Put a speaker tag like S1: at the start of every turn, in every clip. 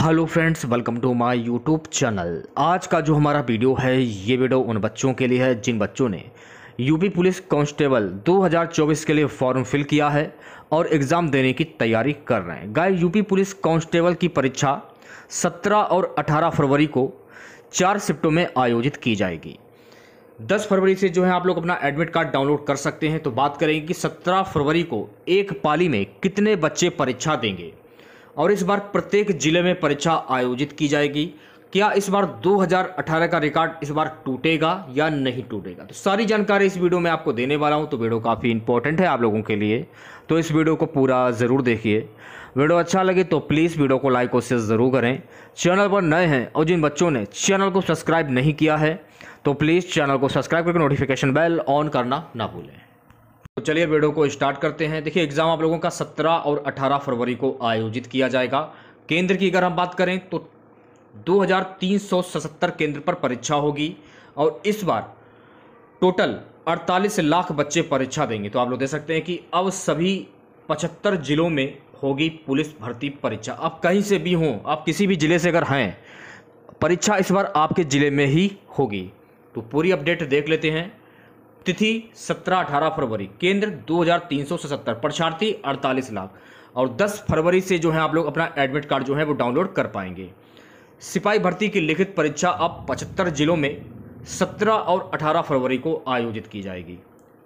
S1: hello friends welcome to my YouTube channel आज का जो हमारा वीडियो है ये वीडियो उन बच्चों के लिए है जिन बच्चों ने यूपी पुलिस कांस्टेबल 2024 के लिए फॉर्म फिल किया है और एग्ज़ाम देने की तैयारी कर रहे हैं गाय यूपी पुलिस कांस्टेबल की परीक्षा 17 और 18 फरवरी को चार शिफ्टों में आयोजित की जाएगी दस फरवरी से जो है आप लोग अपना एडमिट कार्ड डाउनलोड कर सकते हैं तो बात करेंगे कि सत्रह फरवरी को एक पाली में कितने बच्चे परीक्षा देंगे और इस बार प्रत्येक जिले में परीक्षा आयोजित की जाएगी क्या इस बार 2018 का रिकॉर्ड इस बार टूटेगा या नहीं टूटेगा तो सारी जानकारी इस वीडियो में आपको देने वाला हूं तो वीडियो काफ़ी इंपॉर्टेंट है आप लोगों के लिए तो इस वीडियो को पूरा ज़रूर देखिए वीडियो अच्छा लगे तो प्लीज़ वीडियो को लाइक और शेयर ज़रूर करें चैनल पर नए हैं और जिन बच्चों ने चैनल को सब्सक्राइब नहीं किया है तो प्लीज़ चैनल को सब्सक्राइब करके नोटिफिकेशन बेल ऑन करना ना भूलें तो चलिए वीडियो को स्टार्ट करते हैं देखिए एग्ज़ाम आप लोगों का 17 और 18 फरवरी को आयोजित किया जाएगा केंद्र की अगर हम बात करें तो 2377 केंद्र पर परीक्षा होगी और इस बार टोटल 48 लाख बच्चे परीक्षा देंगे तो आप लोग देख सकते हैं कि अब सभी 75 जिलों में होगी पुलिस भर्ती परीक्षा आप कहीं से भी हों आप किसी भी ज़िले से अगर हैं परीक्षा इस बार आपके ज़िले में ही होगी तो पूरी अपडेट देख लेते हैं तिथि 17-18 फरवरी केंद्र 2377 परीक्षार्थी 48 लाख और 10 फरवरी से जो है आप लोग अपना एडमिट कार्ड जो है वो डाउनलोड कर पाएंगे सिपाही भर्ती की लिखित परीक्षा अब पचहत्तर जिलों में 17 और 18 फरवरी को आयोजित की जाएगी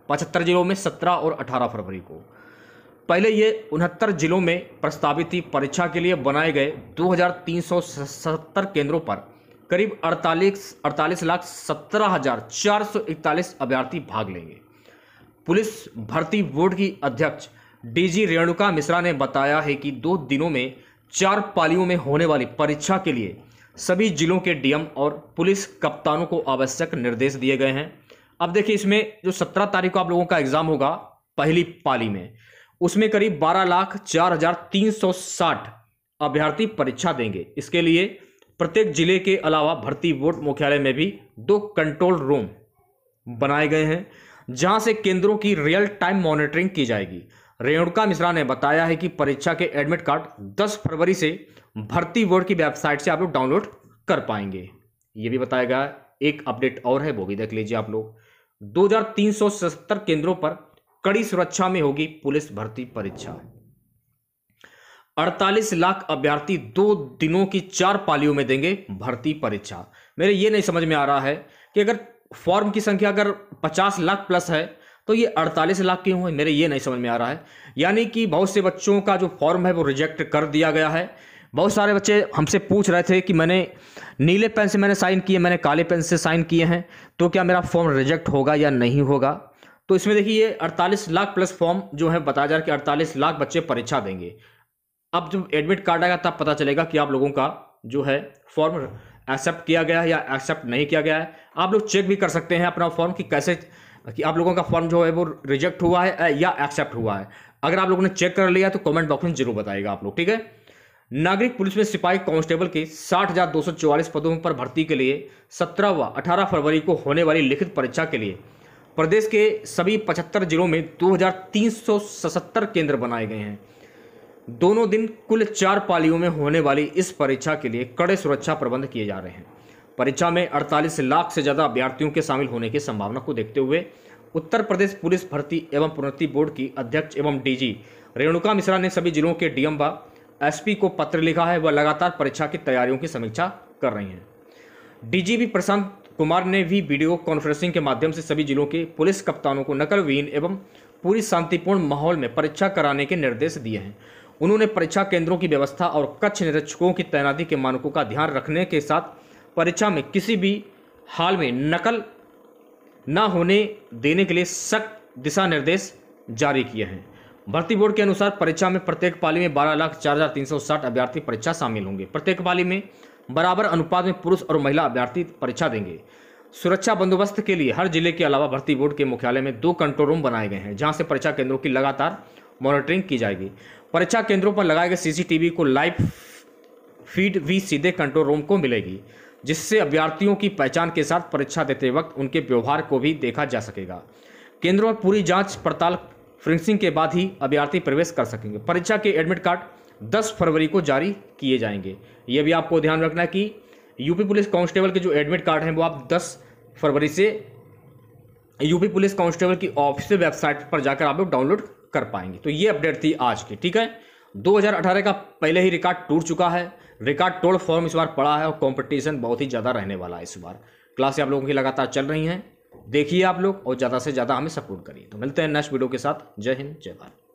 S1: पचहत्तर जिलों में 17 और 18 फरवरी को पहले ये उनहत्तर जिलों में प्रस्तावित थी परीक्षा के लिए बनाए गए दो केंद्रों पर करीब 48 अड़तालीस लाख सत्रह हजार चार सौ इकतालीस अभ्यर्थी भाग लेंगे पुलिस भर्ती बोर्ड की अध्यक्ष डीजी रेणुका मिश्रा ने बताया है कि दो दिनों में चार पालियों में होने वाली परीक्षा के लिए सभी जिलों के डीएम और पुलिस कप्तानों को आवश्यक निर्देश दिए गए हैं अब देखिए इसमें जो सत्रह तारीख को आप लोगों का एग्जाम होगा पहली पाली में उसमें करीब बारह लाख चार हजार तीन सौ साठ अभ्यर्थी परीक्षा देंगे इसके लिए प्रत्येक जिले के अलावा भर्ती बोर्ड मुख्यालय में भी दो कंट्रोल रूम बनाए गए हैं जहां से केंद्रों की रियल टाइम मॉनिटरिंग की जाएगी रेणुका मिश्रा ने बताया है कि परीक्षा के एडमिट कार्ड 10 फरवरी से भर्ती बोर्ड की वेबसाइट से आप लोग डाउनलोड कर पाएंगे ये भी बताया गया एक अपडेट और है वो भी देख लीजिए आप लोग 2377 केंद्रों पर कड़ी सुरक्षा में होगी पुलिस भर्ती परीक्षा अड़तालीस लाख अभ्यर्थी दो दिनों की चार पालियों में देंगे भर्ती परीक्षा मेरे ये नहीं समझ में आ रहा है कि अगर फॉर्म की संख्या अगर पचास लाख प्लस है तो ये अड़तालीस लाख क्यों है मेरे ये नहीं समझ में आ रहा है यानी कि बहुत से बच्चों का जो फॉर्म है वो रिजेक्ट कर दिया गया है बहुत सारे बच्चे हमसे पूछ रहे थे कि मैंने नीले पेन से मैंने साइन किए मैंने काले पेन से साइन किए हैं तो क्या मेरा फॉर्म रिजेक्ट होगा या नहीं होगा तो इसमें देखिए ये 48 लाख प्लस फॉर्म जो है बताया जा रहा है कि 48 लाख बच्चे परीक्षा देंगे अब जब एडमिट कार्ड आएगा तब पता चलेगा कि आप लोगों का जो है फॉर्म एक्सेप्ट किया गया है या एक्सेप्ट नहीं किया गया है आप लोग चेक भी कर सकते हैं अपना फॉर्म कि कैसे कि आप लोगों का फॉर्म जो है वो रिजेक्ट हुआ है या एक्सेप्ट हुआ है अगर आप लोगों ने चेक कर लिया तो कमेंट बॉक्स में जरूर बताएगा आप लोग ठीक है नागरिक पुलिस में सिपाही कांस्टेबल के साठ हजार दो सौ चौवालीस पदों पर भर्ती के लिए सत्रह व अठारह फरवरी को होने वाली लिखित परीक्षा के लिए प्रदेश के सभी पचहत्तर जिलों में दो हजार तीन सौ सतहत्तर केंद्र बनाए गए हैं दोनों दिन कुल चार पालियों में होने वाली इस परीक्षा के लिए कड़े सुरक्षा प्रबंध किए जा रहे हैं परीक्षा में 48 लाख से ज़्यादा अभ्यर्थियों के शामिल होने की संभावना को देखते हुए उत्तर प्रदेश पुलिस भर्ती एवं प्रोन्नति बोर्ड की अध्यक्ष एवं डीजी रेणुका मिश्रा ने सभी जिलों के डीएम व एसपी को पत्र लिखा है वह लगातार परीक्षा की तैयारियों की समीक्षा कर रही हैं डीजीपी प्रशांत कुमार ने भी वीडियो कॉन्फ्रेंसिंग के माध्यम से सभी जिलों के पुलिस कप्तानों को नकलविहीन एवं पूरी शांतिपूर्ण माहौल में परीक्षा कराने के निर्देश दिए हैं उन्होंने परीक्षा केंद्रों की व्यवस्था और कक्ष निरीक्षकों की तैनाती के मानकों का ध्यान रखने के साथ परीक्षा में किसी भी हाल में नकल न होने देने के लिए सख्त दिशा निर्देश जारी किए हैं भर्ती बोर्ड के अनुसार परीक्षा में प्रत्येक पाली में बारह लाख चार हज़ार तीन सौ साठ अभ्यर्थी परीक्षा शामिल होंगे प्रत्येक पाली में बराबर अनुपात में पुरुष और महिला अभ्यर्थी परीक्षा देंगे सुरक्षा बंदोबस्त के लिए हर जिले के अलावा भर्ती बोर्ड के मुख्यालय में दो कंट्रोल रूम बनाए गए हैं जहां से परीक्षा केंद्रों की लगातार मॉनिटरिंग की जाएगी परीक्षा केंद्रों पर लगाए गए सीसीटीवी को लाइव फीड भी सीधे कंट्रोल रूम को मिलेगी जिससे अभ्यर्थियों की पहचान के साथ परीक्षा देते वक्त उनके व्यवहार को भी देखा जा सकेगा केंद्रों पर पूरी जांच पड़ताल फ्रिंसिंग के बाद ही अभ्यर्थी प्रवेश कर सकेंगे परीक्षा के एडमिट कार्ड 10 फरवरी को जारी किए जाएंगे ये भी आपको ध्यान रखना है कि यूपी पुलिस कांस्टेबल के जो एडमिट कार्ड हैं वो आप 10 फरवरी से यूपी पुलिस कांस्टेबल की ऑफिशियल वेबसाइट पर जाकर आप लोग डाउनलोड कर पाएंगे तो ये अपडेट थी आज की ठीक है 2018 का पहले ही रिकॉर्ड टूट चुका है रिकॉर्ड तोड़ फॉर्म इस बार पड़ा है और कंपटीशन बहुत ही ज़्यादा रहने वाला है इस बार क्लासें आप लोगों की लगातार चल रही हैं देखिए आप लोग और ज़्यादा से ज़्यादा हमें सपोर्ट करिए तो मिलते हैं नेक्स्ट वीडियो के साथ जय हिंद जय भारत